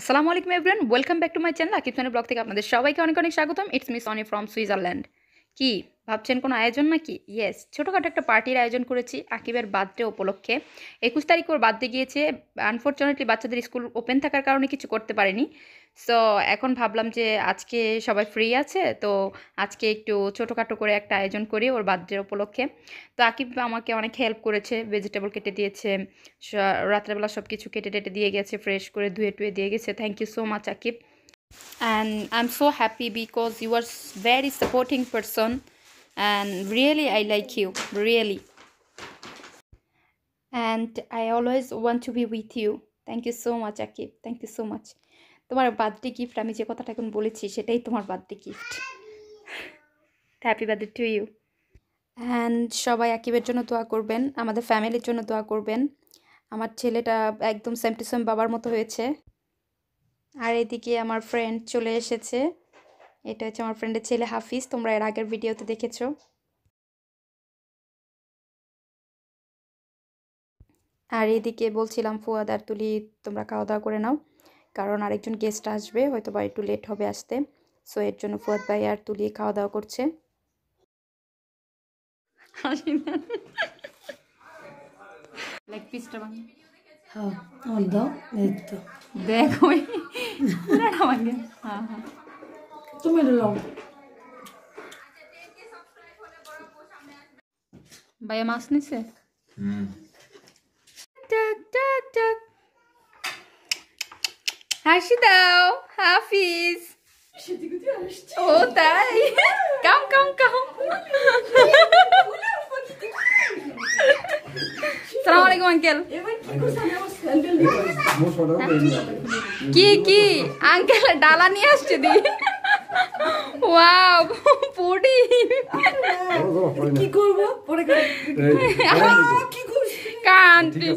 আসসালামু আলাইকুম everyone welcome back to my channel Akib খানের ব্লগ থেকে আপনাদের সবাইকে অনেক অনেক স্বাগতম it's miss Oni from Switzerland কি ভাবছেন কোনো আয়োজন নাকি ইয়েস ছোটোখাটো একটা পার্টির আয়োজন করেছি আকিবের বার্থডে উপলক্ষে একুশ তারিখ ওর বার্থডে গিয়েছে আনফর্চুনেটলি বাচ্চাদের স্কুল ওপেন থাকার কারণে কিছু করতে পারেনি সো এখন ভাবলাম যে আজকে সবাই ফ্রি আছে তো আজকে একটু ছোটোখাটো করে একটা আয়োজন করি ওর বার্থডে উপলক্ষে তো আকিব আমাকে অনেক হেল্প করেছে ভেজিটেবল কেটে দিয়েছে রাত্রেবেলা সব কিছু কেটে টেটে দিয়ে গেছে ফ্রেশ করে ধুয়ে টুয়ে দিয়ে গেছে thank you so much Akib and I am so happy because you are very supporting person and really I like you really and I always want to be with you thank you so much Akib thank you so much তোমার birthday gift আমি যে কথাটা এখন বলেছি সেটাই তোমার birthday gift happy birthday to you and সবাই আকিবের জন্য দোয়া করবেন আমাদের ফ্যামিলির জন্য দোয়া করবেন আমার ছেলেটা একদম সেম টু সেম বাবার মতো হয়েছে আর এদিকে আমার ফ্রেন্ড চলে এসেছে এটা হচ্ছে আমার ফ্রেন্ডের ছেলে হাফিজ তোমরা এর আগের ভিডিওতে দেখেছো আর এদিকে বলছিলাম ফুয়াদার তুলি তোমরা খাওয়া দাওয়া করে নাও কারণ আরেকজন গেস্ট আসবে হয়তো বা একটু লেট হবে আসতে সো এর জন্য ফুয়াদ ভাই আর তুলিয়ে খাওয়া দাওয়া করছে হ্যাঁ, হ্যাঁ হ্যাঁ ভাইয়া মাছ নিছে হুম হাসি দাও হাফিজ ও তাই কাম কাম কাম সালাম আলাইকুম আঙ্কেল কি কি আঙ্কেল ডালা নিয়ে আসছে দি ওয়াও পড়ি কি করব পড়ে কান্তি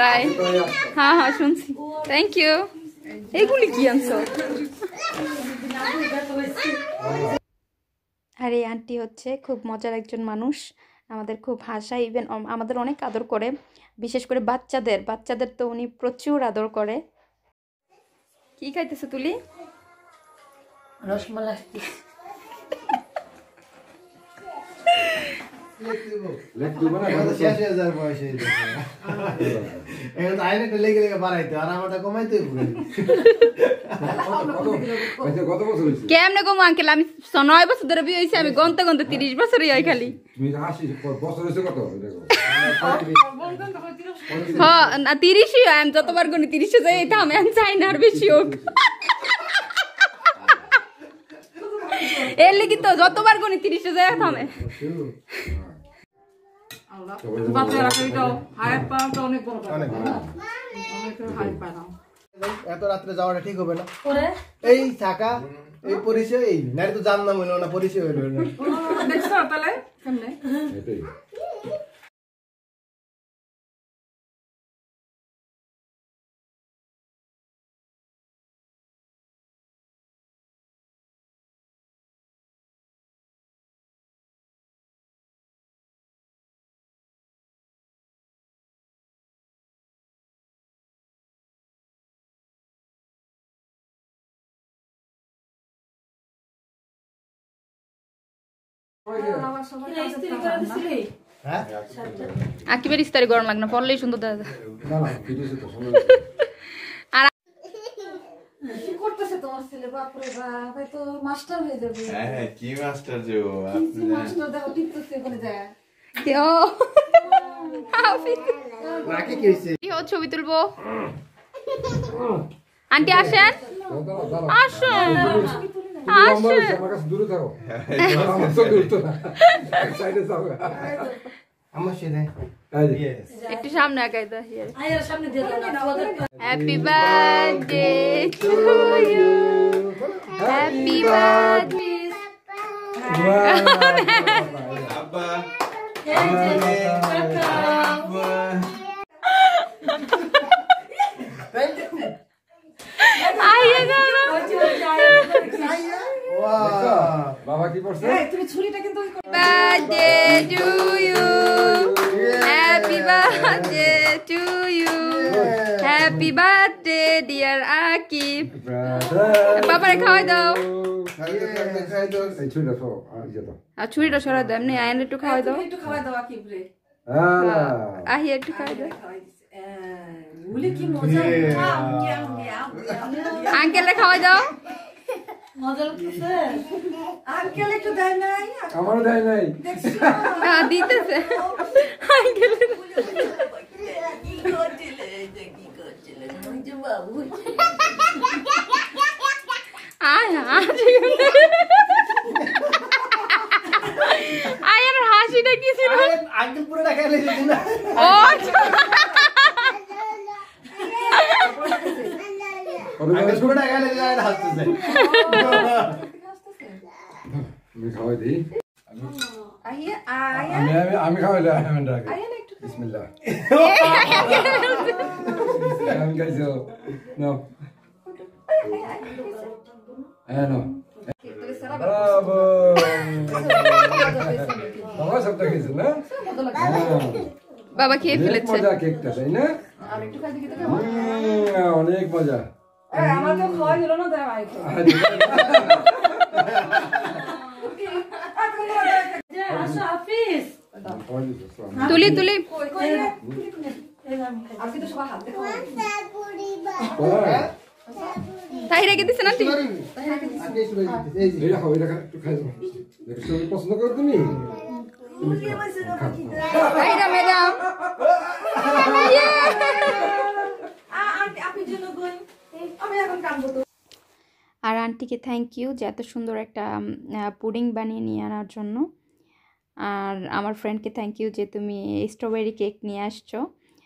তাই হ্যাঁ হ্যাঁ শুনছি থ্যাংক ইউ এগুলি কি আনছো আর এই আন্টি হচ্ছে খুব মজার একজন মানুষ আমাদের খুব হাসা ইভেন আমাদের অনেক আদর করে বিশেষ করে বাচ্চাদের বাচ্চাদের তো উনি প্রচুর আদর করে কি খাইতেছে তুলি রসমালাই কেমনে গো আঙ্কেল আমি নয় বছর ধরে বিয়ে হয়েছি আমি গন্তে গন্ত তিরিশ বছরই হয় খালি না তিরিশই হয় আমি যতবার গুনি তিরিশে যাই এটা আমি আমি চাই না আর বেশি হোক এর লেগে তো যতবার গুনি তিরিশে যাই থামে এত রাত্রে যাওয়াটা ঠিক হবে না এই এই পরিচয় এই নারী তো জানলাম হইলো না পরিচয় হইল না দেখছো তাহলে আকিবের ইস্তারি হ্যাঁ? গরম লাগে না পড়লেই সুন্দর দাদা ছবি তুলবো আন্টি আসেন আসেন দূরে থাকো হ্যাঁ, সাইডে যাও আমার সাথে একটু সামনে happy birthday to you happy birthday আব্বা হ্যাপি বার্থডে ডিয়ার আকিব বাবারে খাওয়াই দাও আর ছুরিটা সরাই দাও এমনি আয়ন একটু খাওয়াই দাও একটু খাওয়াই দাও আকিব রে আহি একটু খাওয়াই দাও আঙ্কেলে খাওয়াই দাও দিতেছে আঙ্কেলে আয়ার হাসিটা কি ছিল আঙ্কেল পুরো টাকা লেগেছে না ও আঙ্কেল পুরো টাকা লেগেছে আর হাসতেছে আমি খাওয়াই দিই আমি খাওয়াইলে বিসমিল্লাহ não me engasgou. Não. É, não. É, não. Bravo! Não vai ser o que tá né? Baba, que tá né? Hum, é, é o que é que né? Não, não é o que ah, é É, mas eu vou ir no Tuli, tuli. Tuli, tuli. না তুমি আর আন্টিকে thank you যে এত সুন্দর একটা pudding বানিয়ে নিয়ে আনার জন্য আর আমার ফ্রেন্ডকে থ্যাংক ইউ যে তুমি স্ট্রবেরি কেক নিয়ে আসছো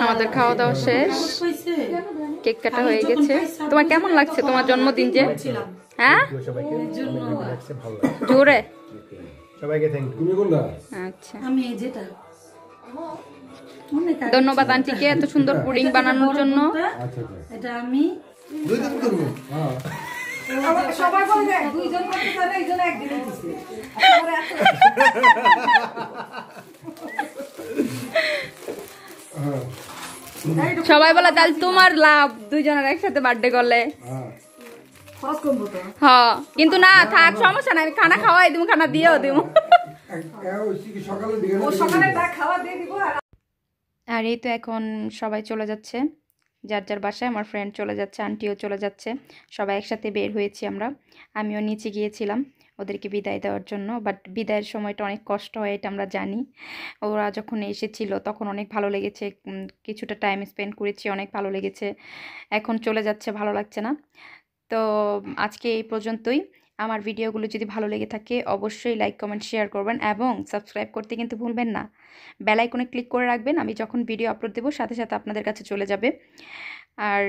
আমাদের খাওয়া দাওয়া শেষ কেক কাটা হয়ে গেছে তোমার কেমন লাগছে তোমার জন্মদিন যে হ্যাঁ জোরে আচ্ছা ধন্যবাদ আন্টিকে এত সুন্দর পুডিং বানানোর জন্য সবাই বলে তাহলে তোমার লাভ দুইজনের একসাথে বার্থডে করলে হ কিন্তু না থাক সমস্যা নাই খানা খাওয়াই দিব খানা দিয়েও দিব আর এই তো এখন সবাই চলে যাচ্ছে যার যার বাসায় আমার ফ্রেন্ড চলে যাচ্ছে আন্টিও চলে যাচ্ছে সবাই একসাথে বের হয়েছি আমরা আমিও নিচে গিয়েছিলাম ওদেরকে বিদায় দেওয়ার জন্য বাট বিদায়ের সময়টা অনেক কষ্ট হয় এটা আমরা জানি ওরা যখন এসেছিল তখন অনেক ভালো লেগেছে কিছুটা টাইম স্পেন্ড করেছি অনেক ভালো লেগেছে এখন চলে যাচ্ছে ভালো লাগছে না তো আজকে এই পর্যন্তই আমার ভিডিওগুলো যদি ভালো লেগে থাকে অবশ্যই লাইক কমেন্ট শেয়ার করবেন এবং সাবস্ক্রাইব করতে কিন্তু ভুলবেন না বেলাইকনে ক্লিক করে রাখবেন আমি যখন ভিডিও আপলোড দেবো সাথে সাথে আপনাদের কাছে চলে যাবে আর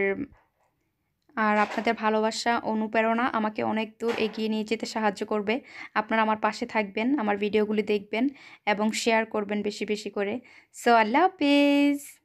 আর আপনাদের ভালোবাসা অনুপ্রেরণা আমাকে অনেক দূর এগিয়ে নিয়ে যেতে সাহায্য করবে আপনারা আমার পাশে থাকবেন আমার ভিডিওগুলি দেখবেন এবং শেয়ার করবেন বেশি বেশি করে সো আল্লাহ হাফিজ